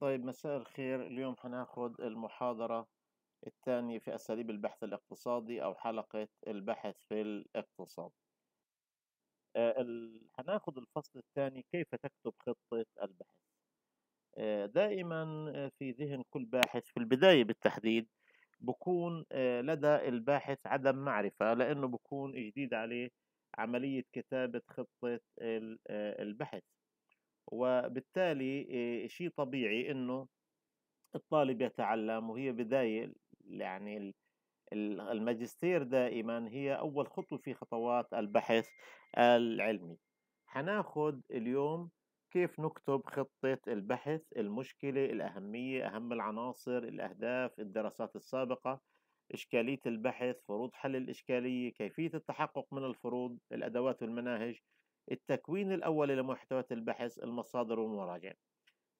طيب مساء الخير اليوم حناخد المحاضرة الثانية في أساليب البحث الاقتصادي أو حلقة البحث في الاقتصاد حناخد آه، الفصل الثاني كيف تكتب خطة البحث آه، دائما آه، في ذهن كل باحث في البداية بالتحديد بكون لدى الباحث عدم معرفة لأنه بكون جديد عليه عملية كتابة خطة البحث وبالتالي شيء طبيعي انه الطالب يتعلم وهي بدايه يعني الماجستير دائما هي اول خطوه في خطوات البحث العلمي حناخد اليوم كيف نكتب خطة البحث المشكلة الأهمية أهم العناصر الأهداف الدراسات السابقة إشكالية البحث فروض حل الإشكالية كيفية التحقق من الفروض الأدوات والمناهج التكوين الأول لمحتويات البحث المصادر والمراجع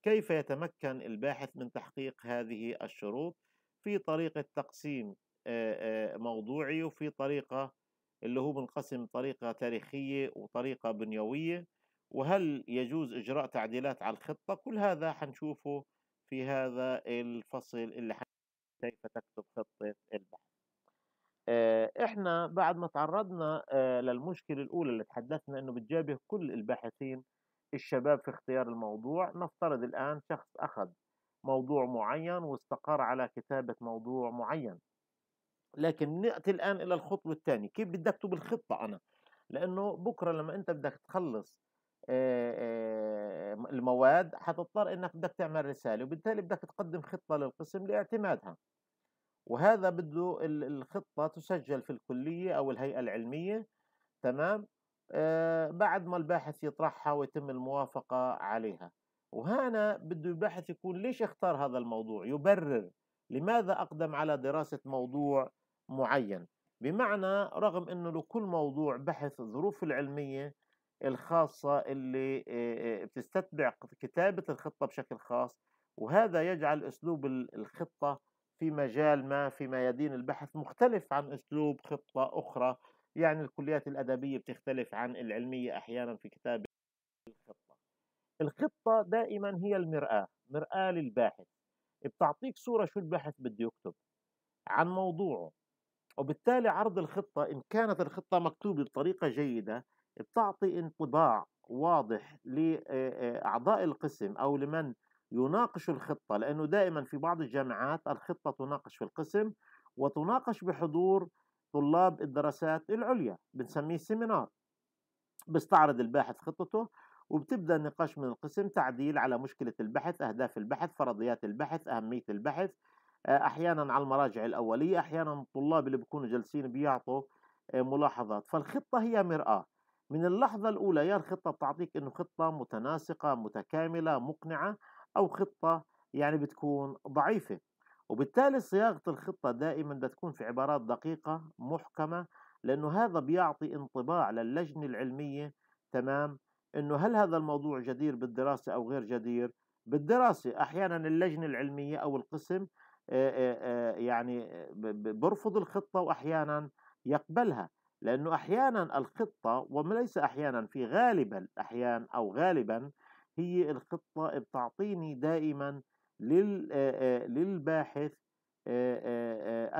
كيف يتمكن الباحث من تحقيق هذه الشروط في طريقة تقسيم موضوعي وفي طريقة اللي هو منقسم طريقة تاريخية وطريقة بنيوية وهل يجوز إجراء تعديلات على الخطة كل هذا حنشوفه في هذا الفصل اللي حنشوفه كيف تكتب خطة البحث آه، احنا بعد ما تعرضنا آه، للمشكله الاولى اللي تحدثنا انه بتجابه كل الباحثين الشباب في اختيار الموضوع نفترض الان شخص اخذ موضوع معين واستقر على كتابه موضوع معين لكن ناتي الان الى الخطوه الثانيه كيف بدي اكتب الخطه انا لانه بكره لما انت بدك تخلص آه، المواد حتضطر انك بدك تعمل رساله وبالتالي بدك تقدم خطه للقسم لاعتمادها وهذا بده الخطة تسجل في الكلية أو الهيئة العلمية تمام بعد ما الباحث يطرحها ويتم الموافقة عليها وهنا بده الباحث يكون ليش اختار هذا الموضوع يبرر لماذا أقدم على دراسة موضوع معين بمعنى رغم أنه لكل موضوع بحث الظروف العلمية الخاصة اللي بتستتبع كتابة الخطة بشكل خاص وهذا يجعل أسلوب الخطة في مجال ما في ميادين البحث مختلف عن أسلوب خطة أخرى يعني الكليات الأدبية بتختلف عن العلمية أحيانا في كتابة الخطة الخطة دائما هي المرآة مرآة للباحث بتعطيك صورة شو الباحث بده يكتب عن موضوعه وبالتالي عرض الخطة إن كانت الخطة مكتوبة بطريقة جيدة بتعطي انطباع واضح لأعضاء القسم أو لمن يناقش الخطة لأنه دائما في بعض الجامعات الخطة تناقش في القسم وتناقش بحضور طلاب الدراسات العليا بنسميه سيمينار بيستعرض الباحث خطته وبتبدا النقاش من القسم تعديل على مشكله البحث اهداف البحث فرضيات البحث اهميه البحث آه، احيانا على المراجع الاوليه احيانا الطلاب اللي بيكونوا جالسين بيعطوا آه، ملاحظات فالخطه هي مراه من اللحظه الاولى يا الخطه بتعطيك انه خطه متناسقه متكامله مقنعه أو خطة يعني بتكون ضعيفة وبالتالي صياغة الخطة دائما بتكون في عبارات دقيقة محكمة لأنه هذا بيعطي انطباع للجنة العلمية تمام أنه هل هذا الموضوع جدير بالدراسة أو غير جدير بالدراسة أحيانا اللجنة العلمية أو القسم يعني برفض الخطة وأحيانا يقبلها لأنه أحيانا الخطة وليس أحيانا في غالبا الأحيان أو غالبا هي الخطة بتعطيني دائما للباحث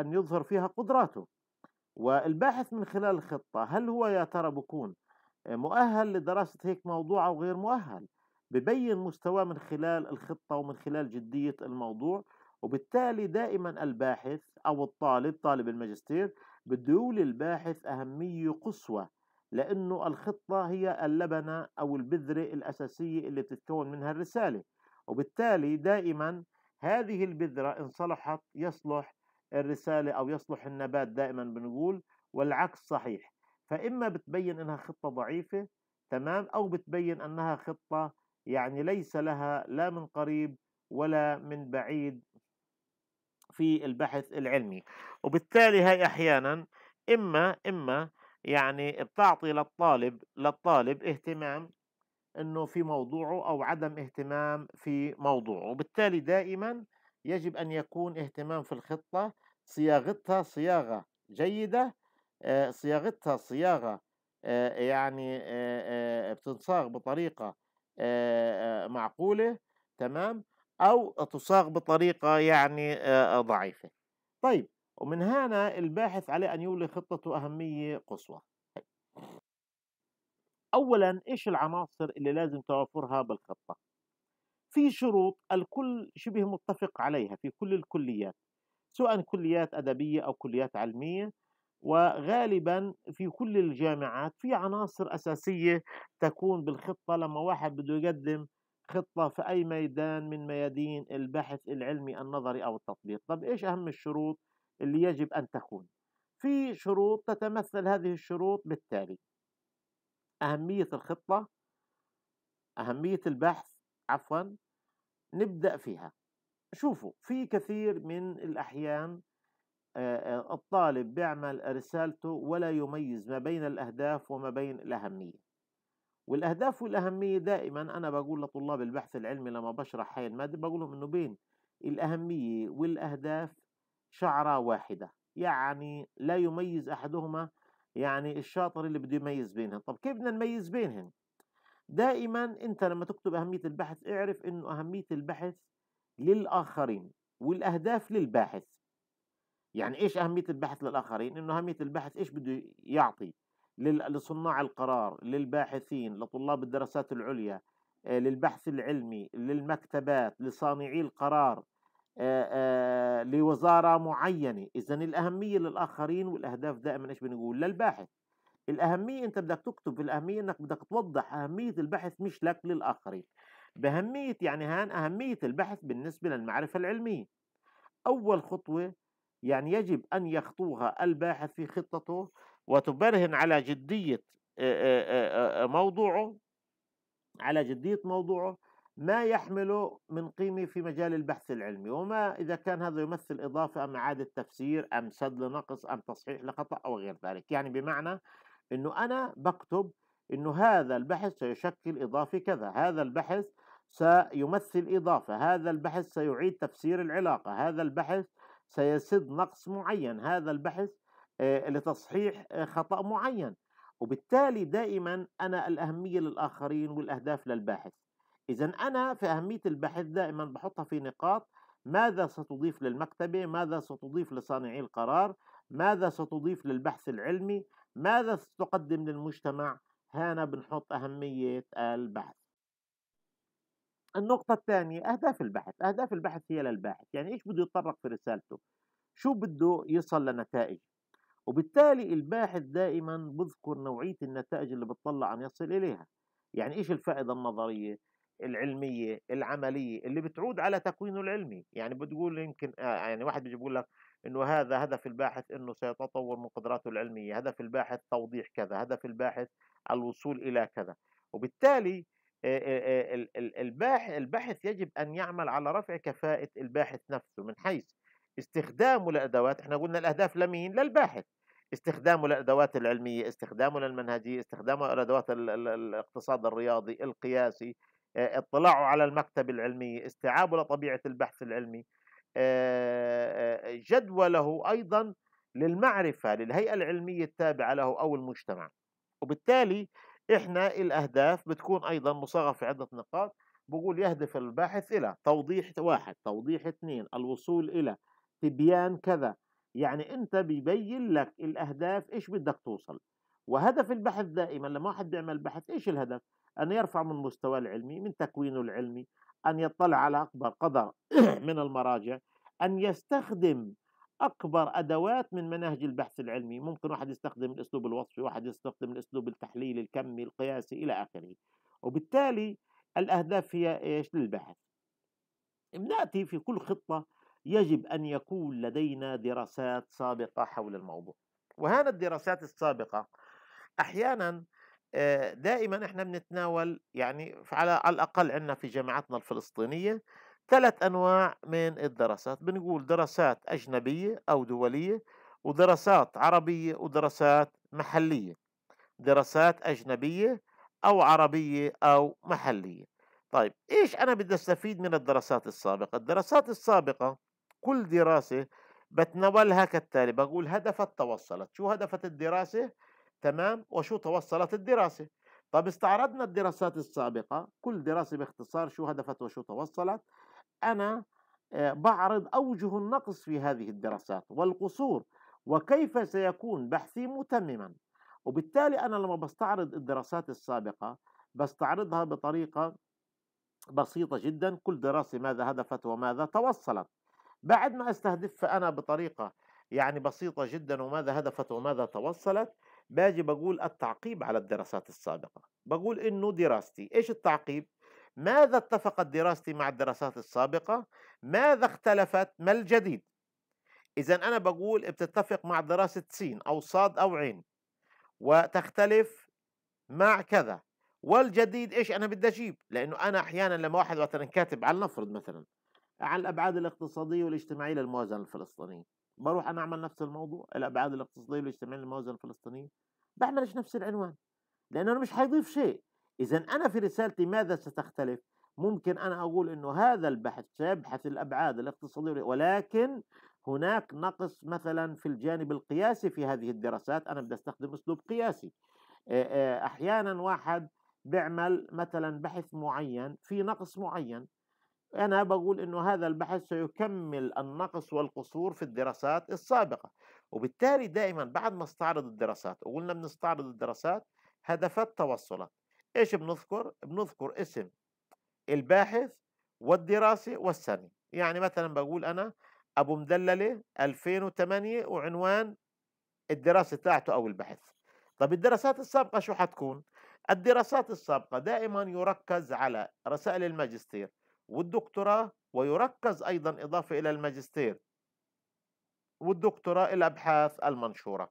أن يظهر فيها قدراته والباحث من خلال الخطة هل هو يا ترى بكون مؤهل لدراسة هيك موضوع أو غير مؤهل ببين مستواه من خلال الخطة ومن خلال جدية الموضوع وبالتالي دائما الباحث أو الطالب طالب الماجستير بده يولي الباحث أهمية قصوى لأنه الخطة هي اللبنة أو البذرة الأساسية اللي بتتكون منها الرسالة وبالتالي دائما هذه البذرة إن صلحت يصلح الرسالة أو يصلح النبات دائما بنقول والعكس صحيح فإما بتبين إنها خطة ضعيفة تمام أو بتبين أنها خطة يعني ليس لها لا من قريب ولا من بعيد في البحث العلمي وبالتالي هي أحيانا إما إما يعني بتعطي للطالب للطالب اهتمام انه في موضوعه او عدم اهتمام في موضوعه وبالتالي دائما يجب ان يكون اهتمام في الخطه صياغتها صياغه جيده آه، صياغتها صياغه آه، يعني آه، بتنصاغ بطريقه معقوله تمام او تصاغ بطريقه يعني ضعيفه طيب ومن هنا الباحث عليه أن يولي خطته أهمية قصوى أولا إيش العناصر اللي لازم توافرها بالخطة في شروط الكل شبه متفق عليها في كل الكليات سواء كليات أدبية أو كليات علمية وغالبا في كل الجامعات في عناصر أساسية تكون بالخطة لما واحد بده يقدم خطة في أي ميدان من ميادين البحث العلمي النظري أو التطبيق طب إيش أهم الشروط اللي يجب أن تكون في شروط تتمثل هذه الشروط بالتالي أهمية الخطة أهمية البحث عفوا نبدأ فيها شوفوا في كثير من الأحيان آه، آه، الطالب بيعمل رسالته ولا يميز ما بين الأهداف وما بين الأهمية والأهداف والأهمية دائما أنا بقول لطلاب البحث العلمي لما بشرح هاي المادة بقول لهم إنه بين الأهمية والأهداف شعرة واحدة يعني لا يميز أحدهما يعني الشاطر اللي بده يميز بينهم طب كيف بدنا نميز بينهم دائما أنت لما تكتب أهمية البحث اعرف أنه أهمية البحث للآخرين والأهداف للباحث يعني إيش أهمية البحث للآخرين أنه أهمية البحث إيش بده يعطي لصناع القرار للباحثين لطلاب الدراسات العليا آه، للبحث العلمي للمكتبات لصانعي القرار لوزارة معينة إذا الأهمية للآخرين والأهداف دائما إيش بنقول للباحث الأهمية أنت بدك تكتب في الأهمية أنك بدك توضح أهمية البحث مش لك للآخرين بأهمية يعني هان أهمية البحث بالنسبة للمعرفة العلمية أول خطوة يعني يجب أن يخطوها الباحث في خطته وتبرهن على جدية موضوعه على جدية موضوعه ما يحمله من قيمة في مجال البحث العلمي وما إذا كان هذا يمثل إضافة أم إعادة تفسير أم سد لنقص أم تصحيح لخطأ أو غير ذلك يعني بمعنى أنه أنا بكتب أنه هذا البحث سيشكل إضافة كذا هذا البحث سيمثل إضافة هذا البحث سيعيد تفسير العلاقة هذا البحث سيسد نقص معين هذا البحث آه، لتصحيح آه، خطأ معين وبالتالي دائما أنا الأهمية للآخرين والأهداف للباحث إذا أنا في أهمية البحث دائما بحطها في نقاط ماذا ستضيف للمكتبة ماذا ستضيف لصانعي القرار ماذا ستضيف للبحث العلمي ماذا ستقدم للمجتمع هنا بنحط أهمية البحث النقطة الثانية أهداف البحث أهداف البحث هي للباحث يعني إيش بده يتطرق في رسالته شو بده يصل لنتائج وبالتالي الباحث دائما بذكر نوعية النتائج اللي بتطلع أن يصل إليها يعني إيش الفائدة النظرية العلميه العمليه اللي بتعود على تكوينه العلمي يعني بتقول يمكن آه، يعني واحد بيجي بيقول لك انه هذا هدف الباحث انه سيتطور من قدراته العلميه هدف الباحث توضيح كذا هدف الباحث الوصول الى كذا وبالتالي آه، آه، الباحث يجب ان يعمل على رفع كفاءه الباحث نفسه من حيث استخدامه لادوات احنا قلنا الاهداف لمين للباحث استخدامه للادوات العلميه استخدامه للمنهجيه استخدامه لادوات الاقتصاد الرياضي القياسي اطلاعه على المكتب العلمي استيعابه لطبيعة البحث العلمي جدوله أيضا للمعرفة للهيئة العلمية التابعة له أو المجتمع وبالتالي إحنا الأهداف بتكون أيضا مصاغة في عدة نقاط بقول يهدف الباحث إلى توضيح واحد توضيح اثنين الوصول إلى تبيان كذا يعني أنت بيبين لك الأهداف إيش بدك توصل وهدف البحث دائما لما واحد بيعمل بحث إيش الهدف أن يرفع من مستواه العلمي من تكوينه العلمي أن يطلع على أكبر قدر من المراجع أن يستخدم أكبر أدوات من مناهج البحث العلمي ممكن واحد يستخدم الأسلوب الوصفي واحد يستخدم الأسلوب التحليلي الكمي القياسي إلى آخره وبالتالي الأهداف هي إيش للبحث نأتي في كل خطة يجب أن يكون لدينا دراسات سابقة حول الموضوع وهنا الدراسات السابقة أحيانا آه، دائما احنا بنتناول يعني على الاقل عندنا في جامعاتنا الفلسطينيه ثلاث انواع من الدراسات بنقول دراسات اجنبيه او دوليه ودراسات عربيه ودراسات محليه دراسات اجنبيه او عربيه او محليه طيب ايش انا بدي استفيد من الدراسات السابقه الدراسات السابقه كل دراسه بتناولها كالتالي بقول هدف توصلت شو هدفت الدراسه تمام وشو توصلت الدراسة طب استعرضنا الدراسات السابقة كل دراسة باختصار شو هدفت وشو توصلت أنا آه، بعرض أوجه النقص في هذه الدراسات والقصور وكيف سيكون بحثي متمما وبالتالي أنا لما بستعرض الدراسات السابقة بستعرضها بطريقة بسيطة جدا كل دراسة ماذا هدفت وماذا توصلت بعد ما استهدف أنا بطريقة يعني بسيطة جدا وماذا هدفت وماذا توصلت باجي بقول التعقيب على الدراسات السابقة بقول إنه دراستي إيش التعقيب؟ ماذا اتفقت دراستي مع الدراسات السابقة؟ ماذا اختلفت؟ ما الجديد؟ إذا أنا بقول بتتفق مع دراسة سين أو صاد أو عين وتختلف مع كذا والجديد إيش أنا بدي أجيب لأنه أنا أحيانا لما واحد مثلا كاتب على نفرض مثلا عن الأبعاد الاقتصادية والاجتماعية للموازنة الفلسطينية بروح انا اعمل نفس الموضوع الابعاد الاقتصاديه والاجتماعيه للموازنه الفلسطينيه بعملش نفس العنوان لانه انا مش حيضيف شيء اذا انا في رسالتي ماذا ستختلف ممكن انا اقول انه هذا البحث سيبحث الابعاد الاقتصاديه ولكن هناك نقص مثلا في الجانب القياسي في هذه الدراسات انا بدي استخدم اسلوب قياسي احيانا واحد بيعمل مثلا بحث معين في نقص معين أنا بقول أنه هذا البحث سيكمل النقص والقصور في الدراسات السابقة وبالتالي دائما بعد ما استعرض الدراسات وقلنا بنستعرض الدراسات هدفات توصلت إيش بنذكر؟ بنذكر اسم الباحث والدراسة والسنة يعني مثلا بقول أنا أبو مدللة 2008 وعنوان الدراسة تاعته أو البحث طب الدراسات السابقة شو حتكون؟ الدراسات السابقة دائما يركز على رسائل الماجستير والدكتوراه ويركز أيضا إضافة إلى الماجستير والدكتوراه الأبحاث المنشورة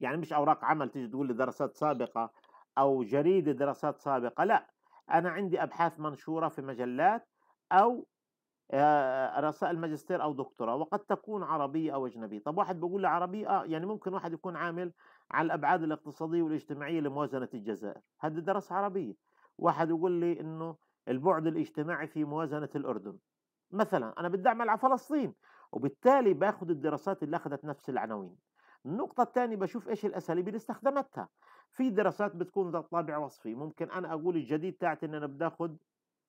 يعني مش أوراق عمل تيجي تقول لي دراسات سابقة أو جريدة دراسات سابقة لا أنا عندي أبحاث منشورة في مجلات أو آه، رسائل ماجستير أو دكتوراه وقد تكون عربية أو أجنبية طب واحد بيقول لي عربية آه يعني ممكن واحد يكون عامل على الأبعاد الاقتصادية والاجتماعية لموازنة الجزائر هذه دراسة عربية واحد يقول لي أنه البعد الاجتماعي في موازنة الأردن مثلا أنا بدي أعمل على فلسطين وبالتالي باخد الدراسات اللي أخذت نفس العناوين النقطة الثانية بشوف إيش الأساليب اللي استخدمتها في دراسات بتكون ذات طابع وصفي ممكن أنا أقول الجديد تاعت إن أنا بداخد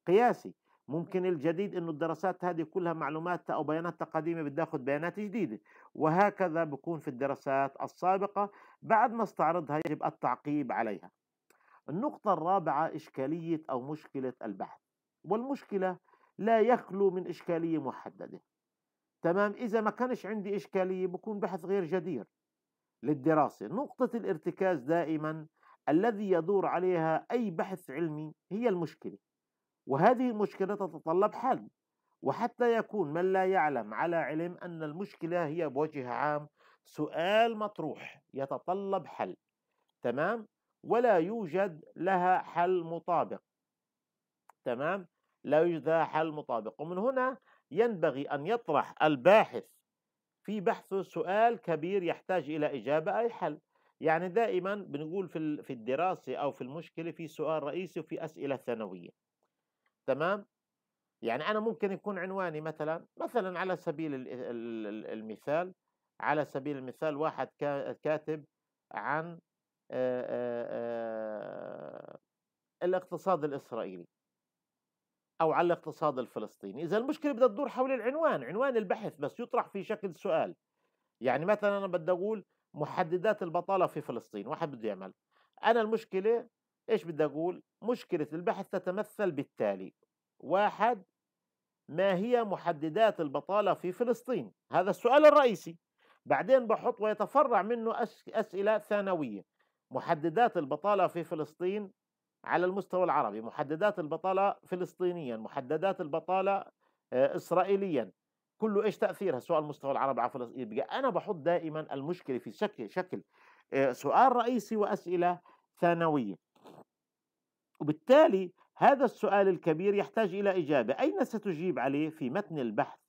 قياسي ممكن الجديد انه الدراسات هذه كلها معلومات او بيانات قديمه بدي اخذ بيانات جديده وهكذا بكون في الدراسات السابقه بعد ما استعرضها يجب التعقيب عليها النقطة الرابعة إشكالية أو مشكلة البحث والمشكلة لا يخلو من إشكالية محددة تمام إذا ما كانش عندي إشكالية بكون بحث غير جدير للدراسة نقطة الارتكاز دائما الذي يدور عليها أي بحث علمي هي المشكلة وهذه المشكلة تتطلب حل وحتى يكون من لا يعلم على علم أن المشكلة هي بوجه عام سؤال مطروح يتطلب حل تمام ولا يوجد لها حل مطابق تمام لا يوجد لها حل مطابق ومن هنا ينبغي أن يطرح الباحث في بحثه سؤال كبير يحتاج إلى إجابة أي حل يعني دائما بنقول في في الدراسة أو في المشكلة في سؤال رئيسي وفي أسئلة ثانوية تمام يعني أنا ممكن يكون عنواني مثلا مثلا على سبيل المثال على سبيل المثال واحد كاتب عن الاقتصاد الإسرائيلي أو على الاقتصاد الفلسطيني إذا المشكلة بدها تدور حول العنوان عنوان البحث بس يطرح في شكل سؤال يعني مثلا أنا بدي أقول محددات البطالة في فلسطين واحد بده يعمل أنا المشكلة إيش بدي أقول مشكلة البحث تتمثل بالتالي واحد ما هي محددات البطالة في فلسطين هذا السؤال الرئيسي بعدين بحط ويتفرع منه أسئلة ثانوية محددات البطالة في فلسطين على المستوى العربي محددات البطالة فلسطينيا محددات البطالة آه، إسرائيليا كله إيش تأثيرها سواء المستوى العربي على فلسطين أنا بحط دائما المشكلة في شكل, شكل آه، سؤال رئيسي وأسئلة ثانوية وبالتالي هذا السؤال الكبير يحتاج إلى إجابة أين ستجيب عليه في متن البحث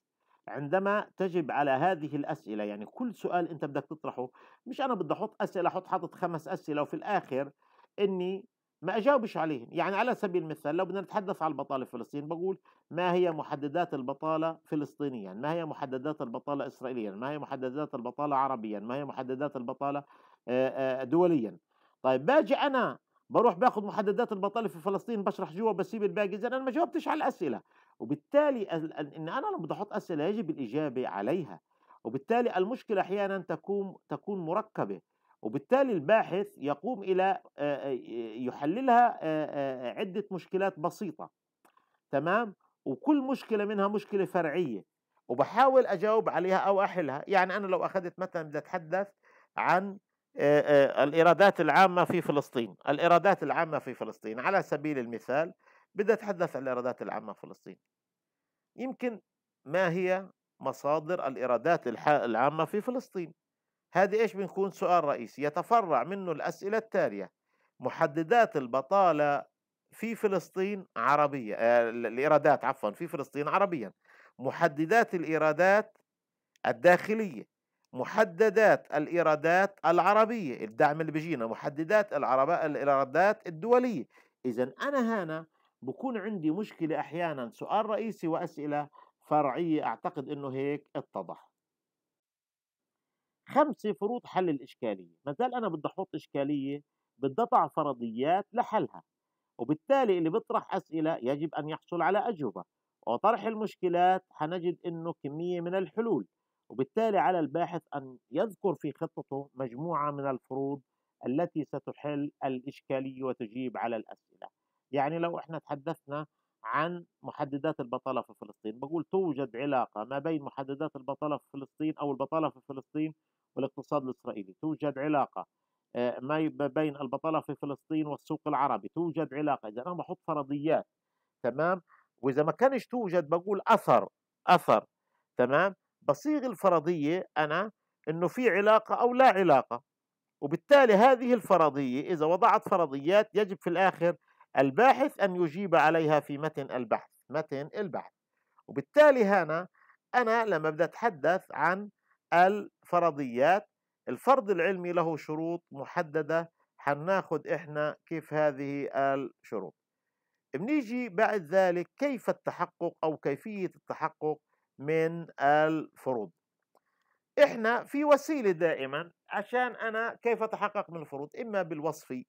عندما تجب على هذه الأسئلة يعني كل سؤال أنت بدك تطرحه مش أنا بدي أحط أسئلة أحط حاطط خمس أسئلة وفي الآخر إني ما أجاوبش عليهم يعني على سبيل المثال لو بدنا نتحدث عن البطالة في فلسطين بقول ما هي محددات البطالة فلسطينيا ما هي محددات البطالة إسرائيليا ما هي محددات البطالة عربيا ما هي محددات البطالة دوليا طيب باجي أنا بروح باخذ محددات البطاله في فلسطين بشرح جوا بسيب الباقي اذا انا ما جاوبتش على الاسئله وبالتالي ان انا لما بدي احط اسئله يجب الاجابه عليها وبالتالي المشكله احيانا تكون تكون مركبه وبالتالي الباحث يقوم الى يحللها عده مشكلات بسيطه تمام وكل مشكله منها مشكله فرعيه وبحاول اجاوب عليها او احلها يعني انا لو اخذت مثلا بدي اتحدث عن الإيرادات العامة في فلسطين الإيرادات العامة في فلسطين على سبيل المثال بدي أتحدث عن الإيرادات العامة في فلسطين يمكن ما هي مصادر الإيرادات العامة في فلسطين هذه إيش بنكون سؤال رئيسي يتفرع منه الأسئلة التالية محددات البطالة في فلسطين عربية الإيرادات عفوا في فلسطين عربيا محددات الإيرادات الداخلية محددات الإيرادات العربية الدعم اللي بيجينا محددات العرباء الإيرادات الدولية إذا أنا هنا بكون عندي مشكلة أحيانا سؤال رئيسي وأسئلة فرعية أعتقد أنه هيك اتضح خمسة فروض حل الإشكالية ما زال أنا بدي أحط إشكالية بدي أضع فرضيات لحلها وبالتالي اللي بيطرح أسئلة يجب أن يحصل على أجوبة وطرح المشكلات حنجد أنه كمية من الحلول وبالتالي على الباحث أن يذكر في خطته مجموعة من الفروض التي ستحل الإشكالية وتجيب على الأسئلة يعني لو احنا تحدثنا عن محددات البطالة في فلسطين بقول توجد علاقة ما بين محددات البطالة في فلسطين أو البطالة في فلسطين والاقتصاد الإسرائيلي توجد علاقة آه، ما بين البطالة في فلسطين والسوق العربي توجد علاقة إذا أنا بحط فرضيات تمام وإذا ما كانش توجد بقول أثر أثر تمام بصيغ الفرضيه انا انه في علاقه او لا علاقه وبالتالي هذه الفرضيه اذا وضعت فرضيات يجب في الاخر الباحث ان يجيب عليها في متن البحث متن البحث وبالتالي هنا انا لما بدي اتحدث عن الفرضيات الفرض العلمي له شروط محدده حناخد احنا كيف هذه الشروط بنيجي بعد ذلك كيف التحقق او كيفيه التحقق من الفروض احنا في وسيله دائما عشان انا كيف اتحقق من الفروض اما بالوصفي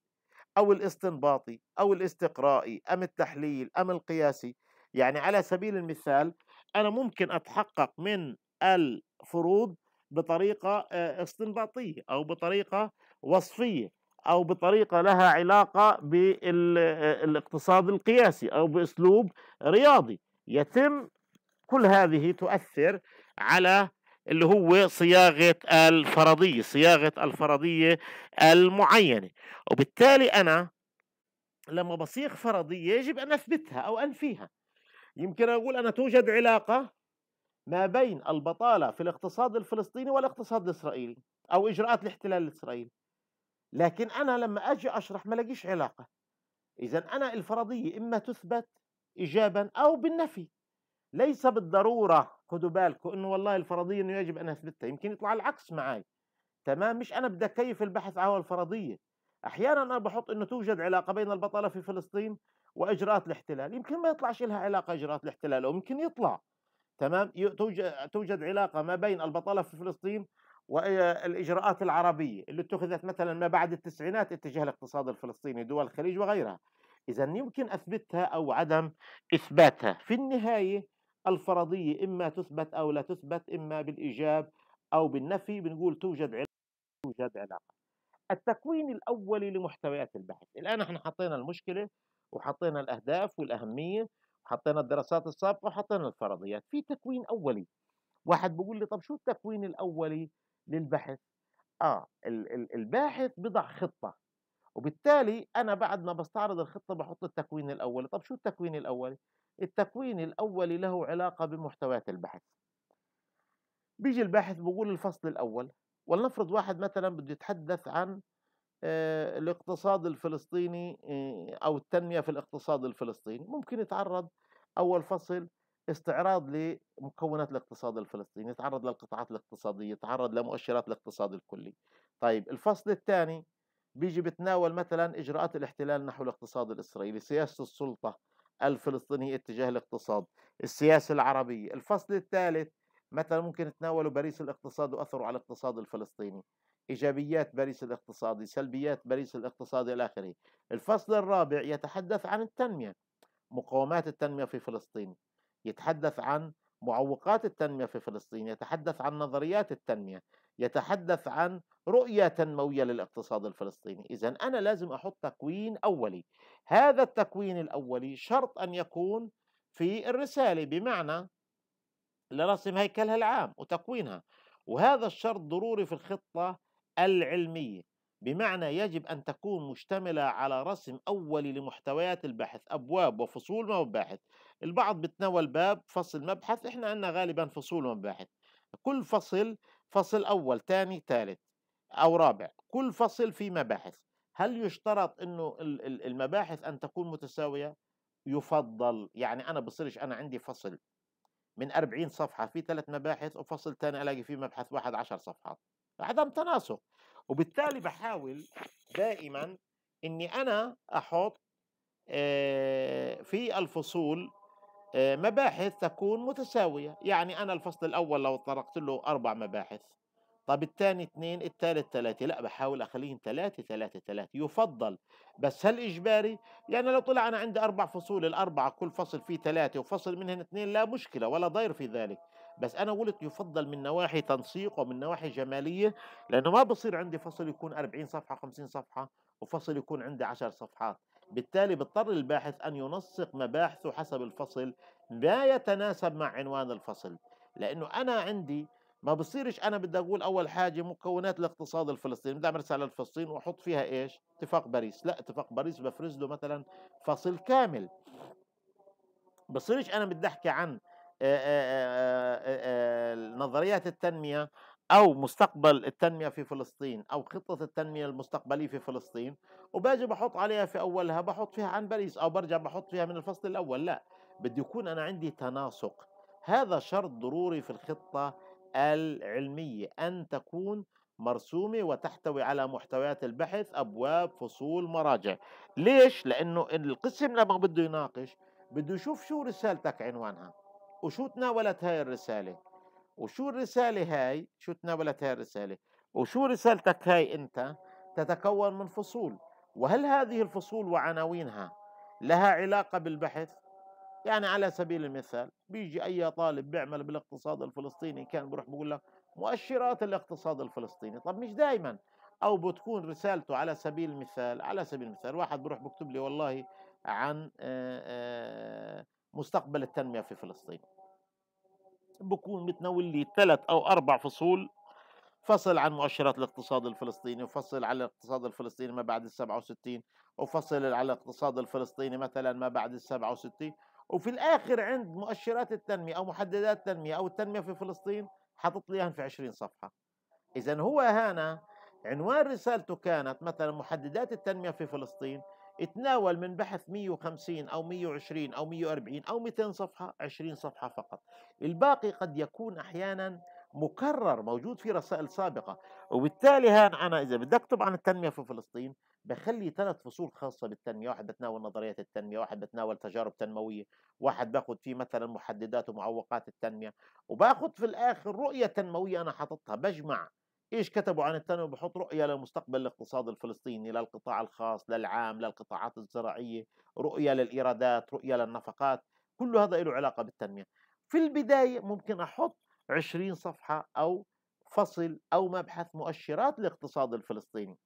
او الاستنباطي او الاستقرائي ام التحليل ام القياسي يعني على سبيل المثال انا ممكن اتحقق من الفروض بطريقه آه، استنباطيه او بطريقه وصفيه او بطريقه لها علاقه بالاقتصاد آه، القياسي او باسلوب رياضي يتم كل هذه تؤثر على اللي هو صياغة الفرضية صياغة الفرضية المعينة وبالتالي أنا لما بصيغ فرضية يجب أن أثبتها أو أنفيها يمكن أقول أنا توجد علاقة ما بين البطالة في الاقتصاد الفلسطيني والاقتصاد الإسرائيلي أو إجراءات الاحتلال الإسرائيلي لكن أنا لما أجي أشرح ما لقيش علاقة إذا أنا الفرضية إما تثبت إيجابا أو بالنفي ليس بالضروره خدوا بالكم انه والله الفرضيه انه يجب ان اثبتها يمكن يطلع العكس معي تمام مش انا بدي اكيف البحث على الفرضيه احيانا انا بحط انه توجد علاقه بين البطاله في فلسطين واجراءات الاحتلال يمكن ما يطلعش لها علاقه اجراءات الاحتلال او يمكن يطلع تمام توجد علاقه ما بين البطاله في فلسطين والاجراءات العربيه اللي اتخذت مثلا ما بعد التسعينات اتجاه الاقتصاد الفلسطيني دول الخليج وغيرها اذا يمكن اثبتها او عدم اثباتها في النهايه الفرضية إما تثبت أو لا تثبت إما بالإيجاب أو بالنفي بنقول توجد علاقة توجد علاقة التكوين الأولي لمحتويات البحث الآن احنا حطينا المشكلة وحطينا الأهداف والأهمية وحطينا الدراسات السابقة وحطينا الفرضيات في تكوين أولي واحد بيقول لي طب شو التكوين الأولي للبحث آه الباحث بضع خطة وبالتالي انا بعد ما بستعرض الخطه بحط التكوين الاولي طب شو التكوين الاولي التكوين الاولي له علاقه بمحتويات البحث بيجي الباحث بقول الفصل الاول ولنفرض واحد مثلا بده يتحدث عن آه، الاقتصاد الفلسطيني آه، او التنميه في الاقتصاد الفلسطيني ممكن يتعرض اول فصل استعراض لمكونات الاقتصاد الفلسطيني يتعرض للقطاعات الاقتصاديه يتعرض لمؤشرات الاقتصاد الكلي طيب الفصل الثاني بيجي بتناول مثلا إجراءات الاحتلال نحو الاقتصاد الإسرائيلي سياسة السلطة الفلسطينية اتجاه الاقتصاد السياسة العربية الفصل الثالث مثلا ممكن تناولوا باريس الاقتصاد وأثره على الاقتصاد الفلسطيني إيجابيات باريس الاقتصادي سلبيات باريس الاقتصادي إلى آخره الفصل الرابع يتحدث عن التنمية مقومات التنمية في فلسطين يتحدث عن معوقات التنمية في فلسطين يتحدث عن نظريات التنمية يتحدث عن رؤية تنموية للاقتصاد الفلسطيني إذا أنا لازم أحط تكوين أولي هذا التكوين الأولي شرط أن يكون في الرسالة بمعنى لرسم هيكلها العام وتكوينها وهذا الشرط ضروري في الخطة العلمية بمعنى يجب أن تكون مشتملة على رسم أولي لمحتويات البحث أبواب وفصول مباحث، البعض بتناول باب فصل مبحث إحنا عندنا غالبا فصول مباحث، كل فصل فصل أول ثاني ثالث أو رابع كل فصل فيه مباحث هل يشترط أنه المباحث أن تكون متساوية يفضل يعني أنا بصيرش أنا عندي فصل من 40 صفحة في ثلاث مباحث وفصل ثاني ألاقي فيه مبحث واحد عشر صفحات عدم تناسق وبالتالي بحاول دائما أني أنا أحط في الفصول آه، مباحث تكون متساوية يعني أنا الفصل الأول لو طرقت له أربع مباحث طب الثاني اثنين الثالث ثلاثة لا بحاول أخليهم ثلاثة ثلاثة ثلاثة يفضل بس هل إجباري؟ يعني لو طلع أنا عندي أربع فصول الأربعة كل فصل فيه ثلاثة وفصل منهم اثنين لا مشكلة ولا ضير في ذلك بس أنا قلت يفضل من نواحي تنسيق ومن نواحي جمالية لأنه ما بصير عندي فصل يكون 40 صفحة 50 صفحة وفصل يكون عندي 10 صفحات بالتالي بيضطر الباحث أن ينسق مباحثه حسب الفصل ما يتناسب مع عنوان الفصل لأنه أنا عندي ما بصيرش أنا بدي أقول أول حاجة مكونات الاقتصاد الفلسطيني بدي أعمل رسالة لفلسطين وأحط فيها إيش اتفاق باريس لا اتفاق باريس بفرز له مثلا فصل كامل بصيرش أنا بدي أحكي عن نظريات التنمية او مستقبل التنميه في فلسطين او خطه التنميه المستقبليه في فلسطين وباجي بحط عليها في اولها بحط فيها عن باريس او برجع بحط فيها من الفصل الاول لا بده يكون انا عندي تناسق هذا شرط ضروري في الخطه العلميه ان تكون مرسومه وتحتوي على محتويات البحث ابواب فصول مراجع ليش لانه القسم لما بده يناقش بده يشوف شو رسالتك عنوانها وشو تناولت هاي الرساله وشو الرسالة هاي شو تناولت هاي الرسالة وشو رسالتك هاي أنت تتكون من فصول وهل هذه الفصول وعناوينها لها علاقة بالبحث يعني على سبيل المثال بيجي أي طالب بيعمل بالاقتصاد الفلسطيني كان بروح بقول لك مؤشرات الاقتصاد الفلسطيني طب مش دائما أو بتكون رسالته على سبيل المثال على سبيل المثال واحد بروح بكتب لي والله عن آه، آه، مستقبل التنمية في فلسطين بكون متناول لي ثلاث أو أربع فصول فصل عن مؤشرات الاقتصاد الفلسطيني وفصل على الاقتصاد الفلسطيني ما بعد السبعة وستين وفصل على الاقتصاد الفلسطيني مثلا ما بعد السبعة وستين وفي الآخر عند مؤشرات التنمية أو محددات التنمية أو التنمية في فلسطين حاطط لي في عشرين صفحة إذا هو هنا عنوان رسالته كانت مثلا محددات التنمية في فلسطين اتناول من بحث 150 أو 120 أو 140 أو 200 صفحة 20 صفحة فقط الباقي قد يكون أحيانا مكرر موجود في رسائل سابقة وبالتالي هان أنا إذا بدي أكتب عن التنمية في فلسطين بخلي ثلاث فصول خاصة بالتنمية واحد بتناول نظريات التنمية واحد بتناول تجارب تنموية واحد باخذ فيه مثلا محددات ومعوقات التنمية وباخذ في الآخر رؤية تنموية أنا حاططها بجمع ايش كتبوا عن التنمية بحط رؤيه لمستقبل الاقتصاد الفلسطيني للقطاع الخاص للعام للقطاعات الزراعيه رؤيه للايرادات رؤيه للنفقات كل هذا له علاقه بالتنميه في البدايه ممكن احط 20 صفحه او فصل او مبحث مؤشرات الاقتصاد الفلسطيني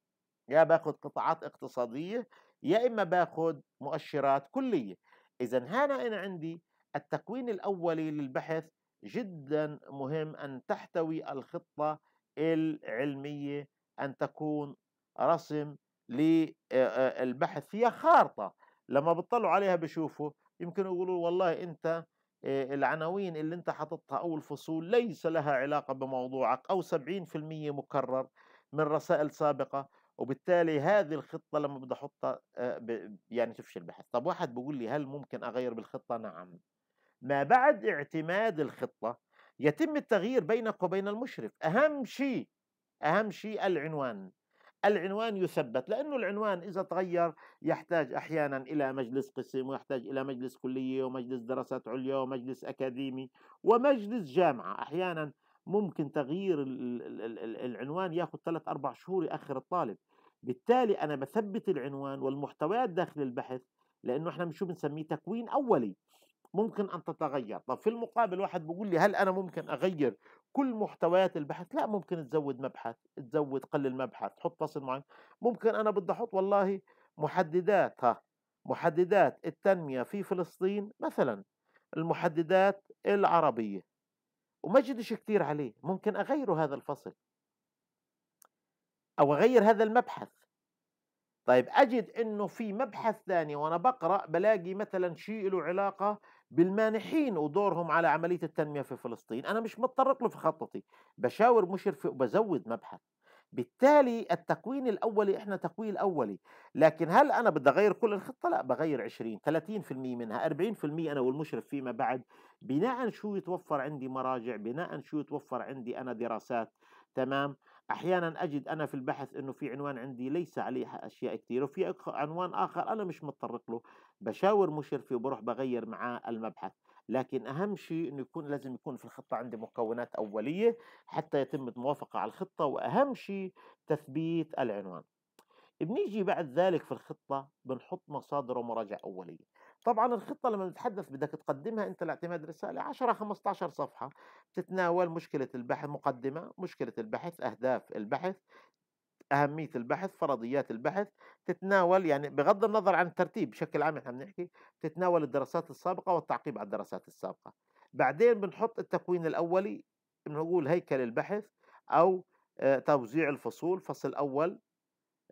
يا باخذ قطاعات اقتصاديه يا اما باخذ مؤشرات كليه اذا هنا انا عندي التكوين الاولي للبحث جدا مهم ان تحتوي الخطه العلمية أن تكون رسم للبحث فيها خارطة لما بتطلعوا عليها بشوفوا يمكن يقولوا والله أنت العناوين اللي أنت حاططها أو الفصول ليس لها علاقة بموضوعك أو 70% مكرر من رسائل سابقة وبالتالي هذه الخطة لما بدي أحطها يعني تفشل البحث طب واحد بيقول لي هل ممكن أغير بالخطة نعم ما بعد اعتماد الخطة يتم التغيير بينك وبين المشرف أهم شيء أهم شيء العنوان العنوان يثبت لأنه العنوان إذا تغير يحتاج أحيانا إلى مجلس قسم ويحتاج إلى مجلس كلية ومجلس دراسات عليا ومجلس أكاديمي ومجلس جامعة أحيانا ممكن تغيير العنوان ياخذ ثلاث أربع شهور يأخر الطالب بالتالي أنا بثبت العنوان والمحتويات داخل البحث لأنه إحنا شو بنسميه تكوين أولي ممكن ان تتغير طب في المقابل واحد بيقول لي هل انا ممكن اغير كل محتويات البحث لا ممكن تزود مبحث تزود قلل مبحث تحط فصل معين ممكن انا بدي احط والله محددات ها محددات التنمية في فلسطين مثلا المحددات العربية وما جدش كثير عليه ممكن أغيره هذا الفصل أو أغير هذا المبحث طيب أجد أنه في مبحث ثاني وأنا بقرأ بلاقي مثلا شيء له علاقة بالمانحين ودورهم على عملية التنمية في فلسطين أنا مش متطرق له في خطتي بشاور مشرف وبزود مبحث بالتالي التكوين الأولي إحنا تكوين أولي لكن هل أنا بدي أغير كل الخطة؟ لا بغير 20 30% منها 40% أنا والمشرف فيما بعد بناء شو يتوفر عندي مراجع بناء شو يتوفر عندي أنا دراسات تمام احيانا اجد انا في البحث انه في عنوان عندي ليس عليه اشياء كثيره وفي عنوان اخر انا مش متطرق له بشاور مشرفي وبروح بغير معاه المبحث لكن اهم شيء انه يكون لازم يكون في الخطه عندي مكونات اوليه حتى يتم الموافقه على الخطه واهم شيء تثبيت العنوان بنيجي بعد ذلك في الخطه بنحط مصادر ومراجع اوليه طبعا الخطه لما نتحدث بدك تقدمها انت لاعتماد رساله 10 15 صفحه بتتناول مشكله البحث مقدمه مشكله البحث اهداف البحث أهمية البحث فرضيات البحث تتناول يعني بغض النظر عن الترتيب بشكل عام احنا بنحكي تتناول الدراسات السابقة والتعقيب على الدراسات السابقة بعدين بنحط التكوين الأولي بنقول هيكل البحث أو آه، توزيع الفصول فصل أول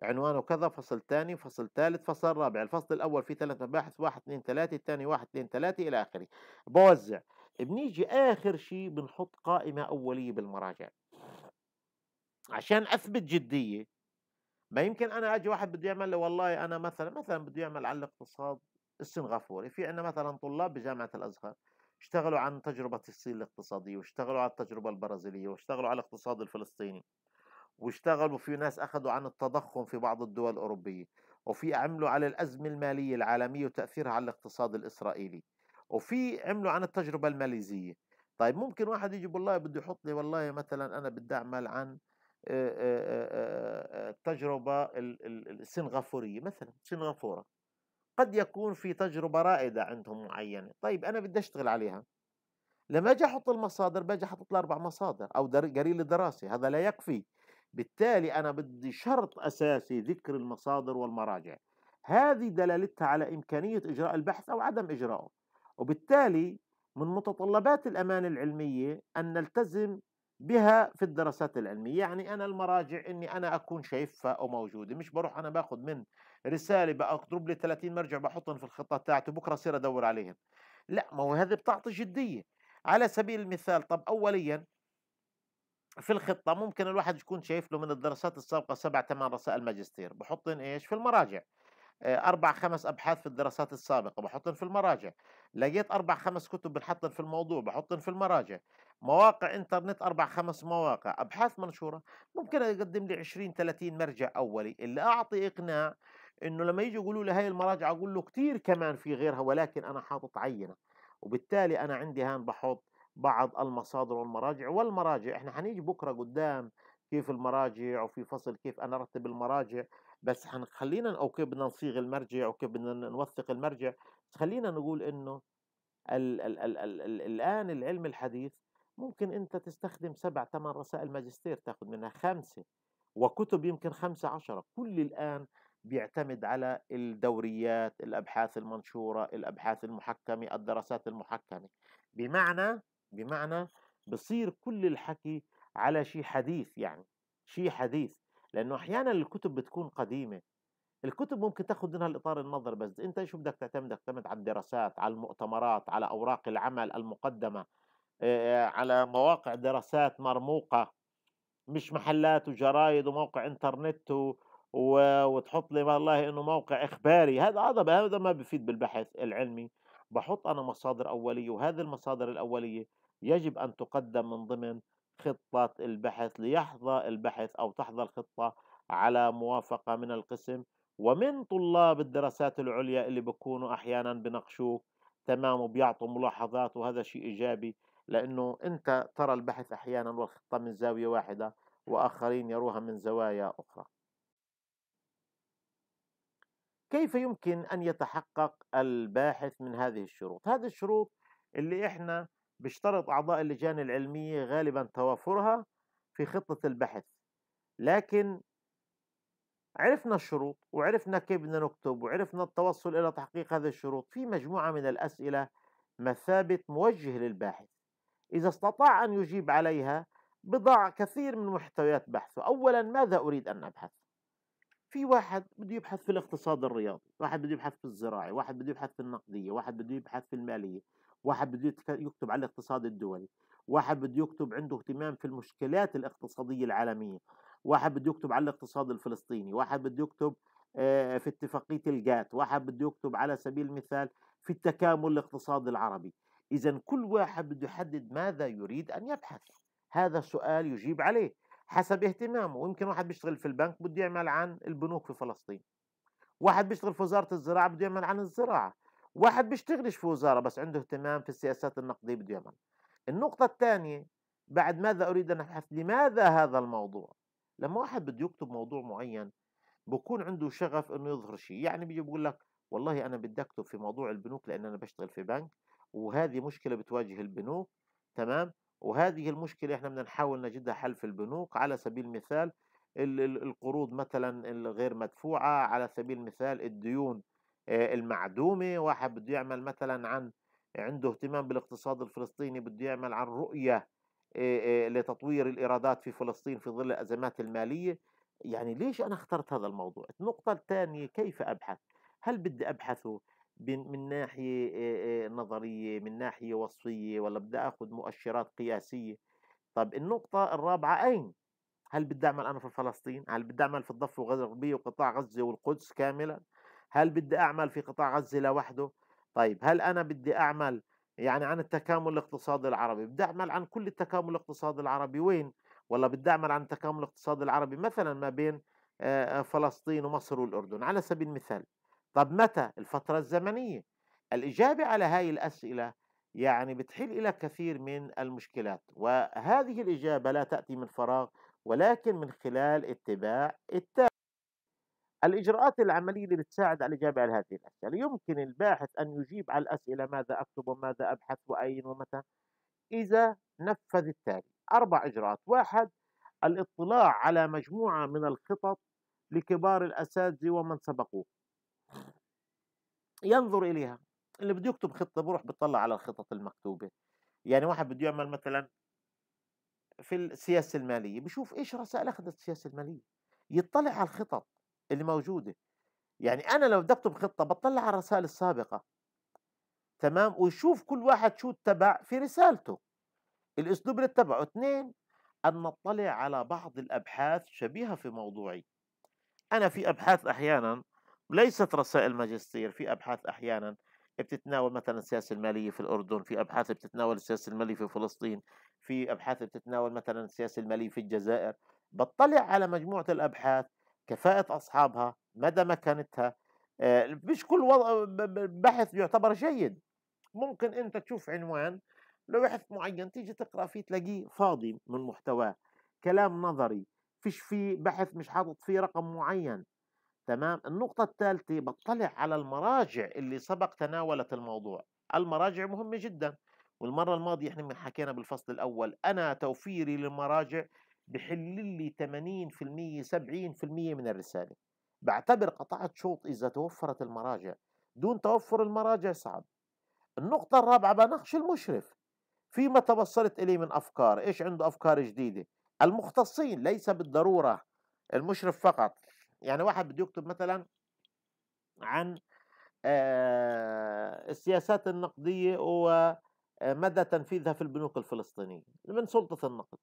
عنوانه كذا فصل ثاني فصل ثالث فصل رابع الفصل الأول فيه ثلاثة مباحث واحد اثنين ثلاثة الثاني واحد اثنين ثلاثة إلى آخره بوزع بنيجي آخر شيء بنحط قائمة أولية بالمراجع عشان اثبت جديه ما يمكن انا اجي واحد بده يعمل لي والله انا مثلا مثلا بده يعمل على الاقتصاد السنغافوري في عندنا مثلا طلاب بجامعه الازهر اشتغلوا عن تجربه الصين الاقتصاديه واشتغلوا على التجربه البرازيليه واشتغلوا على الاقتصاد الفلسطيني واشتغلوا في ناس اخذوا عن التضخم في بعض الدول الاوروبيه وفي عملوا على الازمه الماليه العالميه وتاثيرها على الاقتصاد الاسرائيلي وفي عملوا عن التجربه الماليزيه طيب ممكن واحد يجي والله بده يحط لي والله مثلا انا بدي اعمل عن التجربة السنغافورية مثلا سنغافورة قد يكون في تجربة رائدة عندهم معينة طيب أنا بدي أشتغل عليها لما أجي أحط المصادر بجي أحط أربع مصادر أو قليل الدراسة هذا لا يكفي بالتالي أنا بدي شرط أساسي ذكر المصادر والمراجع هذه دلالتها على إمكانية إجراء البحث أو عدم إجراءه وبالتالي من متطلبات الأمانة العلمية أن نلتزم بها في الدراسات العلمية يعني أنا المراجع أني أنا أكون شايفها أو موجودة مش بروح أنا باخذ من رسالة بأضرب لي 30 مرجع بحطهم في الخطة تاعتي بكرة صير أدور عليهم لا ما هو هذا بتعطي جدية على سبيل المثال طب أوليا في الخطة ممكن الواحد يكون شايف له من الدراسات السابقة سبع ثمان رسائل ماجستير بحطهم إيش في المراجع آه، أربع خمس أبحاث في الدراسات السابقة بحطهم في المراجع لقيت أربع خمس كتب بنحطهم في الموضوع بحطهم في المراجع مواقع انترنت اربع خمس مواقع ابحاث منشوره ممكن اقدم لي 20 30 مرجع اولي اللي اعطي اقناع انه لما يجي يقولوا لي هاي المراجع اقول له كثير كمان في غيرها ولكن انا حاطط عينه وبالتالي انا عندي هان بحط بعض المصادر والمراجع والمراجع احنا حنيجي بكره قدام كيف المراجع وفي فصل كيف انا ارتب المراجع بس حنخلينا او كيف بدنا نصيغ المرجع وكيف بدنا نوثق المرجع خلينا نقول انه الان العلم الحديث ممكن انت تستخدم سبع ثمان رسائل ماجستير تاخذ منها خمسه وكتب يمكن خمسة عشرة كل الآن بيعتمد على الدوريات الأبحاث المنشورة الأبحاث المحكمة الدراسات المحكمة بمعنى بمعنى بصير كل الحكي على شيء حديث يعني شيء حديث لأنه أحيانا الكتب بتكون قديمة الكتب ممكن تاخذ منها الاطار النظر بس انت شو بدك تعتمد تعتمد على الدراسات على المؤتمرات على اوراق العمل المقدمه آه، على مواقع دراسات مرموقة مش محلات وجرايد وموقع انترنت و... وتحط لي والله انه موقع اخباري هذا هذا هذا ما بفيد بالبحث العلمي بحط انا مصادر اوليه وهذه المصادر الاوليه يجب ان تقدم من ضمن خطه البحث ليحظى البحث او تحظى الخطه على موافقه من القسم ومن طلاب الدراسات العليا اللي بيكونوا احيانا بناقشوك تمام وبيعطوا ملاحظات وهذا شيء ايجابي لأنه أنت ترى البحث أحيانا والخطة من زاوية واحدة وآخرين يروها من زوايا أخرى كيف يمكن أن يتحقق الباحث من هذه الشروط؟ هذه الشروط اللي إحنا بيشترط أعضاء اللجان العلمية غالبا توافرها في خطة البحث لكن عرفنا الشروط وعرفنا كيف بدنا نكتب وعرفنا التوصل إلى تحقيق هذه الشروط في مجموعة من الأسئلة مثابة موجه للباحث إذا استطاع أن يجيب عليها بضع كثير من محتويات بحثه أولا ماذا أريد أن أبحث في واحد بده يبحث في الاقتصاد الرياضي واحد بده يبحث في الزراعي واحد بده يبحث في النقدية واحد بده يبحث في المالية واحد بده يكتب على الاقتصاد الدولي واحد بده يكتب عنده اهتمام في المشكلات الاقتصادية العالمية واحد بده يكتب على الاقتصاد الفلسطيني واحد بده يكتب في اتفاقية الجات واحد بده يكتب على سبيل المثال في التكامل الاقتصادي العربي إذا كل واحد بده يحدد ماذا يريد أن يبحث هذا السؤال يجيب عليه حسب اهتمامه ويمكن واحد بيشتغل في البنك بده يعمل عن البنوك في فلسطين واحد بيشتغل في وزارة الزراعة بده يعمل عن الزراعة واحد بيشتغلش في وزارة بس عنده اهتمام في السياسات النقدية بده يعمل النقطة الثانية بعد ماذا أريد أن أبحث لماذا هذا الموضوع لما واحد بده يكتب موضوع معين بكون عنده شغف انه يظهر شيء يعني بيجي بقول لك والله انا بدي اكتب في موضوع البنوك لان انا بشتغل في بنك وهذه مشكلة بتواجه البنوك تمام وهذه المشكلة احنا بدنا نحاول نجدها حل في البنوك على سبيل المثال القروض مثلا الغير مدفوعة على سبيل المثال الديون آه، المعدومة واحد بده يعمل مثلا عن عنده اهتمام بالاقتصاد الفلسطيني بده يعمل عن رؤية آه، آه، لتطوير الإيرادات في فلسطين في ظل الأزمات المالية يعني ليش أنا اخترت هذا الموضوع النقطة الثانية كيف أبحث هل بدي أبحثه من ناحية نظرية من ناحية وصفية ولا بدي أخذ مؤشرات قياسية طب النقطة الرابعة أين هل بدي أعمل أنا في فلسطين هل بدي أعمل في الضفة الغربية وقطاع غزة والقدس كاملا هل بدي أعمل في قطاع غزة لوحده طيب هل أنا بدي أعمل يعني عن التكامل الاقتصادي العربي بدي أعمل عن كل التكامل الاقتصادي العربي وين ولا بدي أعمل عن التكامل الاقتصادي العربي مثلا ما بين فلسطين ومصر والأردن على سبيل المثال طب متى الفترة الزمنية الإجابة على هاي الأسئلة يعني بتحل إلى كثير من المشكلات وهذه الإجابة لا تأتي من فراغ ولكن من خلال اتباع التالي الإجراءات العملية اللي بتساعد على الإجابة على هذه الأسئلة يمكن الباحث أن يجيب على الأسئلة ماذا أكتب وماذا أبحث وأين ومتى إذا نفذ التالي أربع إجراءات واحد الاطلاع على مجموعة من الخطط لكبار الأساتذة ومن سبقوه ينظر اليها اللي بده يكتب خطه بروح بيطلع على الخطط المكتوبه يعني واحد بده يعمل مثلا في السياسه الماليه بشوف ايش رسائل اخذت السياسه الماليه يطلع على الخطط اللي موجوده يعني انا لو بدي اكتب خطه بطلع على الرسائل السابقه تمام ويشوف كل واحد شو اتبع في رسالته الاسلوب اللي اتبعه اثنين ان نطلع على بعض الابحاث شبيهه في موضوعي انا في ابحاث احيانا ليست رسائل ماجستير في ابحاث احيانا بتتناول مثلا السياسه الماليه في الاردن في ابحاث بتتناول السياسه الماليه في فلسطين في ابحاث بتتناول مثلا السياسه الماليه في الجزائر بطلع على مجموعه الابحاث كفاءه اصحابها مدى مكانتها آه، مش كل وضع آه، بحث يعتبر جيد ممكن انت تشوف عنوان لبحث معين تيجي تقرا فيه تلاقيه فاضي من محتواه كلام نظري فيش فيه بحث مش حاطط فيه رقم معين تمام النقطة الثالثة بطلع على المراجع اللي سبق تناولت الموضوع المراجع مهمة جدا والمرة الماضية احنا حكينا بالفصل الأول أنا توفيري للمراجع بحل لي 80% 70% من الرسالة بعتبر قطعت شوط إذا توفرت المراجع دون توفر المراجع صعب النقطة الرابعة بناقش المشرف فيما توصلت إليه من أفكار إيش عنده أفكار جديدة المختصين ليس بالضرورة المشرف فقط يعني واحد بده يكتب مثلا عن السياسات النقدية ومدى تنفيذها في البنوك الفلسطينية من سلطة النقد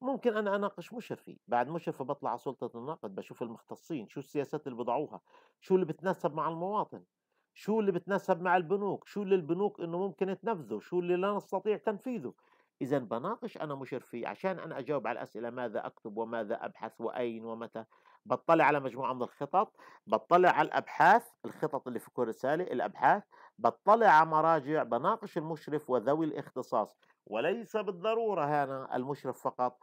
ممكن أنا أناقش مشرفي بعد مشرفي بطلع على سلطة النقد بشوف المختصين شو السياسات اللي بضعوها شو اللي بتناسب مع المواطن شو اللي بتناسب مع البنوك شو اللي البنوك انه ممكن تنفذه شو اللي لا نستطيع تنفيذه اذا بناقش انا مشرفي عشان انا اجاوب على الاسئله ماذا اكتب وماذا ابحث واين ومتى بطلع على مجموعه من الخطط بطلع على الابحاث الخطط اللي في كل رساله الابحاث بطلع على مراجع بناقش المشرف وذوي الاختصاص وليس بالضروره هنا المشرف فقط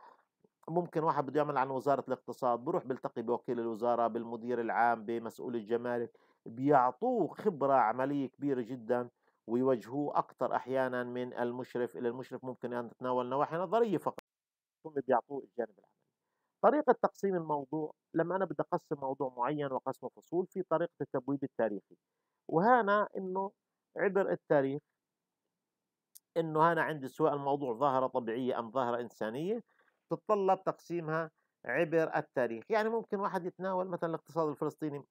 ممكن واحد بده يعمل عن وزارة الاقتصاد بروح بيلتقي بوكيل الوزارة بالمدير العام بمسؤول الجمارك بيعطوه خبرة عملية كبيرة جدا ويوجهوه أكثر أحيانا من المشرف إلى المشرف ممكن أن تتناول نواحي نظرية فقط ثم بيعطوه الجانب العام طريقة تقسيم الموضوع لما أنا بدي أقسم موضوع معين وقسمه فصول في طريقة التبويب التاريخي وهنا إنه عبر التاريخ إنه هنا عندي سواء الموضوع ظاهرة طبيعية أم ظاهرة إنسانية تتطلب تقسيمها عبر التاريخ يعني ممكن واحد يتناول مثلا الاقتصاد الفلسطيني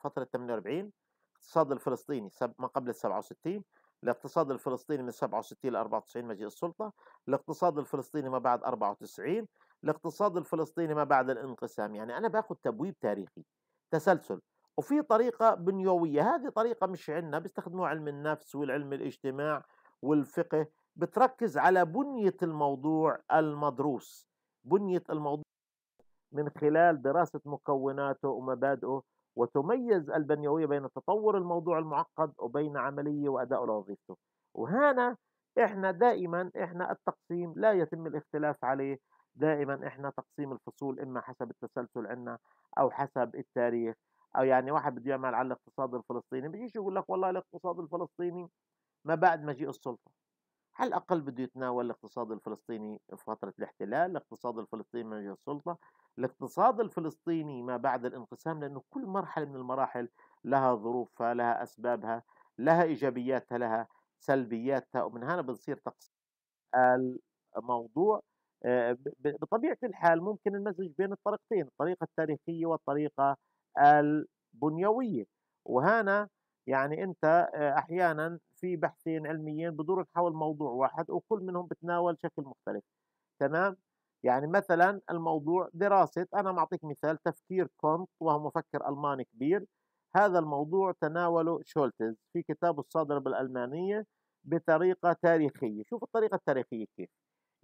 فترة 48 الاقتصاد الفلسطيني ما قبل 67 الاقتصاد الفلسطيني من 67 ل 94 مجيء السلطة الاقتصاد الفلسطيني ما بعد 94 الاقتصاد الفلسطيني ما بعد الانقسام يعني أنا باخذ تبويب تاريخي تسلسل وفي طريقة بنيوية هذه طريقة مش عندنا بيستخدموها علم النفس والعلم الاجتماع والفقه بتركز على بنية الموضوع المدروس بنية الموضوع من خلال دراسة مكوناته ومبادئه وتميز البنيوية بين تطور الموضوع المعقد وبين عملية وأداء لوظيفته وهنا إحنا دائما إحنا التقسيم لا يتم الاختلاف عليه دائما احنا تقسيم الفصول اما حسب التسلسل عندنا او حسب التاريخ او يعني واحد بده يعمل على الاقتصاد الفلسطيني بيجيش يقول لك والله الاقتصاد الفلسطيني ما بعد مجيء السلطه على الاقل بده يتناول الاقتصاد الفلسطيني في فتره الاحتلال الاقتصاد الفلسطيني ما مجيء السلطه الاقتصاد الفلسطيني ما بعد الانقسام لانه كل مرحله من المراحل لها ظروفها لها اسبابها لها ايجابياتها لها سلبياتها ومن هنا بنصير تقسيم الموضوع آه، بطبيعه الحال ممكن المزج بين الطريقتين الطريقه التاريخيه والطريقه البنيويه وهنا يعني انت آه، احيانا في بحثين علميين بدور حول موضوع واحد وكل منهم بتناول شكل مختلف تمام يعني مثلا الموضوع دراسة أنا معطيك مثال تفكير كونت وهو مفكر ألماني كبير هذا الموضوع تناوله شولتز في كتابه الصادر بالألمانية بطريقة تاريخية شوف الطريقة التاريخية كيف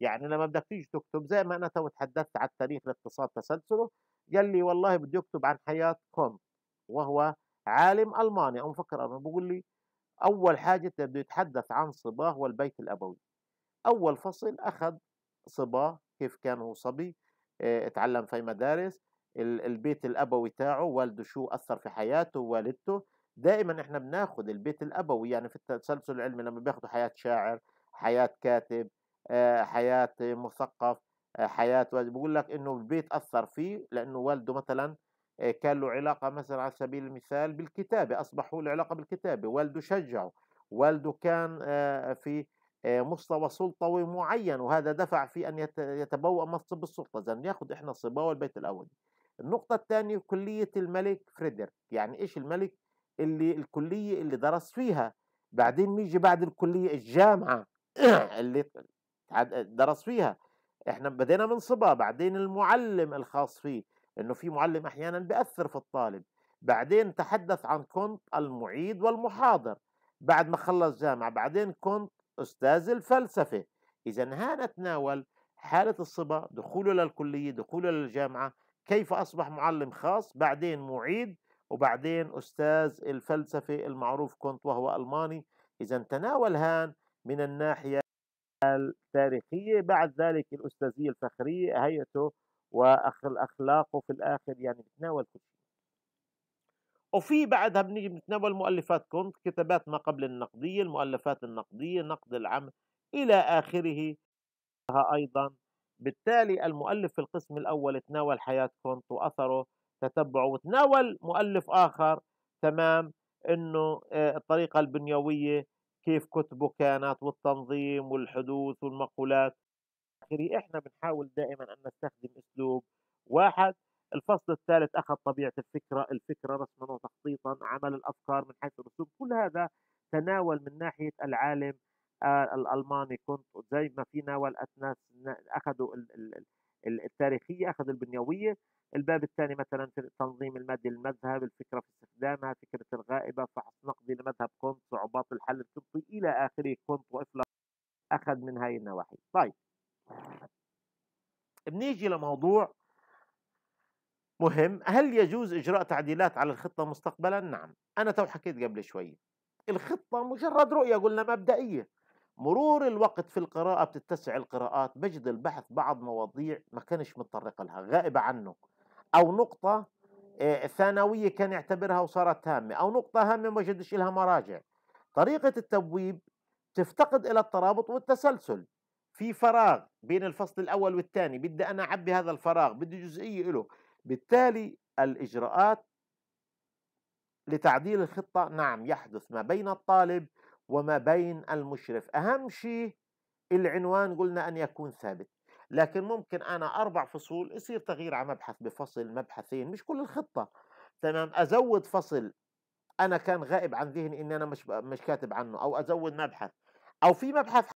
يعني لما بدك تيجي تكتب زي ما انا تو تحدثت عن التاريخ الاقتصاد تسلسله قال لي والله بده يكتب عن حياه كونت وهو عالم الماني او مفكر الماني بقول لي اول حاجه بده يتحدث عن صباه والبيت الابوي اول فصل اخذ صباه كيف كان هو صبي آه، اتعلم في مدارس البيت الابوي تاعه والده شو اثر في حياته والدته دائما احنا بناخذ البيت الابوي يعني في التسلسل العلمي لما بياخذوا حياه شاعر حياه كاتب آه، حياه مثقف آه، حياه بقول لك انه البيت اثر فيه لانه والده مثلا آه، كان له علاقه مثلا على سبيل المثال بالكتابه اصبح له علاقه بالكتابه والده شجعه والده كان في مستوى سلطوي معين وهذا دفع في ان يتبوأ منصب السلطه اذا ناخذ احنا صباه البيت الاول النقطه الثانيه كليه الملك فريدريك يعني ايش الملك اللي الكليه اللي درس فيها بعدين نيجي بعد الكليه الجامعه اللي درس فيها احنا بدينا من صبا بعدين المعلم الخاص فيه انه في معلم احيانا بأثر في الطالب بعدين تحدث عن كنت المعيد والمحاضر بعد ما خلص جامعة بعدين كنت أستاذ الفلسفة إذا هذا تناول حالة الصبا دخوله للكلية دخوله للجامعة كيف أصبح معلم خاص بعدين معيد وبعدين أستاذ الفلسفة المعروف كنت وهو ألماني إذا تناول هان من الناحية التاريخية بعد ذلك الأستاذية الفخرية هيئته وأخلاقه في الآخر يعني بتناول كل شيء وفي بعدها بنيجي بنتناول مؤلفات كونت كتابات ما قبل النقدية المؤلفات النقدية نقد العمل إلى آخره أيضا بالتالي المؤلف في القسم الأول تناول حياة كونت وأثره تتبعه وتناول مؤلف آخر تمام أنه آه، الطريقة البنيوية كيف كتبه كانت والتنظيم والحدوث والمقولات آخره إحنا بنحاول دائما أن نستخدم أسلوب واحد الفصل الثالث أخذ طبيعة الفكرة الفكرة رسما وتخطيطا عمل الأفكار من حيث الرسوم كل هذا تناول من ناحية العالم آه، الألماني كنت زي ما في ناول أثناس أخذوا التاريخيه اخذ البنيويه الباب الثاني مثلا تنظيم المادة للمذهب الفكره في استخدامها فكره الغائبه فحص نقدي لمذهب كونت صعوبات الحل القبطي الى اخره كونت وافلاطون اخذ من هاي النواحي طيب بنيجي لموضوع مهم هل يجوز اجراء تعديلات على الخطه مستقبلا نعم انا تو حكيت قبل شوي الخطه مجرد رؤيه قلنا مبدئيه مرور الوقت في القراءة بتتسع القراءات بجد البحث بعض مواضيع ما كانش متطرق لها غائبة عنه أو نقطة آه، ثانوية كان يعتبرها وصارت هامة أو نقطة هامة ما جدش لها مراجع طريقة التبويب تفتقد إلى الترابط والتسلسل في فراغ بين الفصل الأول والثاني بدي أنا أعبي هذا الفراغ بدي جزئية له بالتالي الإجراءات لتعديل الخطة نعم يحدث ما بين الطالب وما بين المشرف أهم شيء العنوان قلنا أن يكون ثابت لكن ممكن أنا أربع فصول يصير تغيير على مبحث بفصل مبحثين مش كل الخطة تمام أزود فصل أنا كان غائب عن ذهني إن أنا مش مش كاتب عنه أو أزود مبحث أو في مبحث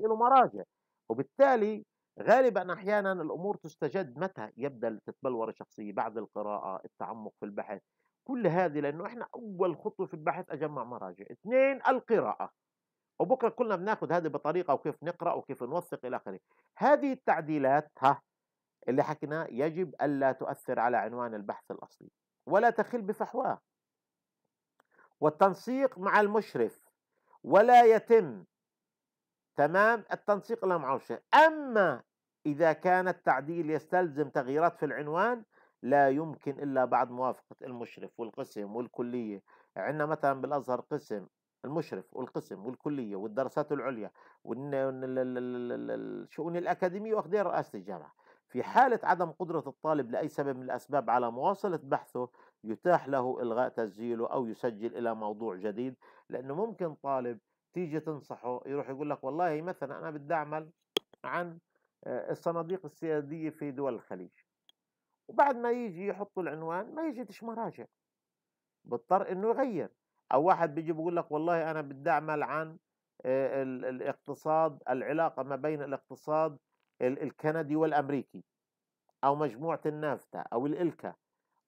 له مراجع وبالتالي غالبا احيانا الامور تستجد متى يبدا تتبلور الشخصيه بعد القراءه التعمق في البحث كل هذه لانه احنا اول خطوه في البحث اجمع مراجع اثنين القراءه وبكره كلنا بناخذ هذه بطريقه وكيف نقرا وكيف نوثق الى اخره هذه التعديلات ها اللي حكيناه يجب الا تؤثر على عنوان البحث الاصلي ولا تخل بفحواه والتنسيق مع المشرف ولا يتم تمام التنسيق لا معه شيء اما اذا كان التعديل يستلزم تغييرات في العنوان لا يمكن إلا بعد موافقة المشرف والقسم والكلية عندنا مثلا بالأزهر قسم المشرف والقسم والكلية والدراسات العليا والشؤون الأكاديمية واخذين رئاسة الجامعة في حالة عدم قدرة الطالب لأي سبب من الأسباب على مواصلة بحثه يتاح له إلغاء تسجيله أو يسجل إلى موضوع جديد لأنه ممكن طالب تيجي تنصحه يروح يقول لك والله مثلا أنا بدي أعمل عن آه، الصناديق السيادية في دول الخليج وبعد ما يجي يحطوا العنوان ما يجدش مراجع بضطر انه يغير او واحد بيجي بيقول لك والله انا بدي اعمل آه، عن الاقتصاد العلاقه ما بين الاقتصاد الكندي والامريكي او مجموعه النافتا او الالكا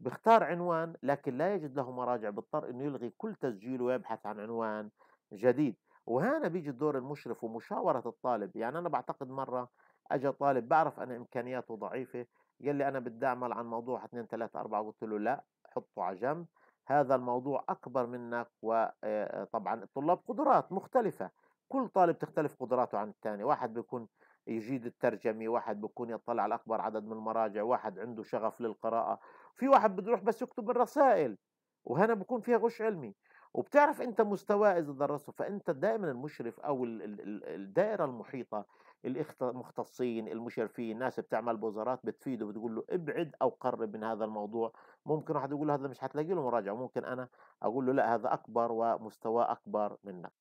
بيختار عنوان لكن لا يجد له مراجع بيضطر انه يلغي كل تسجيل ويبحث عن عنوان جديد وهنا بيجي دور المشرف ومشاوره الطالب يعني انا بعتقد مره اجى طالب بعرف انا امكانياته ضعيفه قال لي انا بدي اعمل عن موضوع 2 3 4 قلت له لا حطه على جنب هذا الموضوع اكبر منك وطبعا الطلاب قدرات مختلفه كل طالب تختلف قدراته عن الثاني واحد بيكون يجيد الترجمة واحد بيكون يطلع على أكبر عدد من المراجع واحد عنده شغف للقراءة في واحد بده يروح بس يكتب الرسائل وهنا بكون فيها غش علمي وبتعرف انت مستواه اذا درسته فانت دائما المشرف او الدائره المحيطه المختصين المشرفين الناس بتعمل بوزارات بتفيده بتقول له ابعد او قرب من هذا الموضوع ممكن واحد يقول له هذا مش حتلاقي له مراجعه ممكن انا اقول له لا هذا اكبر ومستوى اكبر منك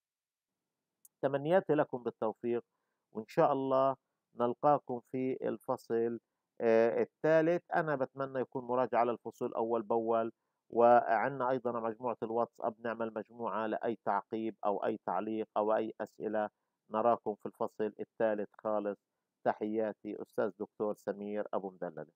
تمنياتي لكم بالتوفيق وان شاء الله نلقاكم في الفصل الثالث انا بتمنى يكون مراجعه على الفصول اول باول وعندنا ايضا مجموعه الواتساب نعمل مجموعه لاي تعقيب او اي تعليق او اي اسئله نراكم في الفصل الثالث خالص تحياتي أستاذ دكتور سمير أبو مدللة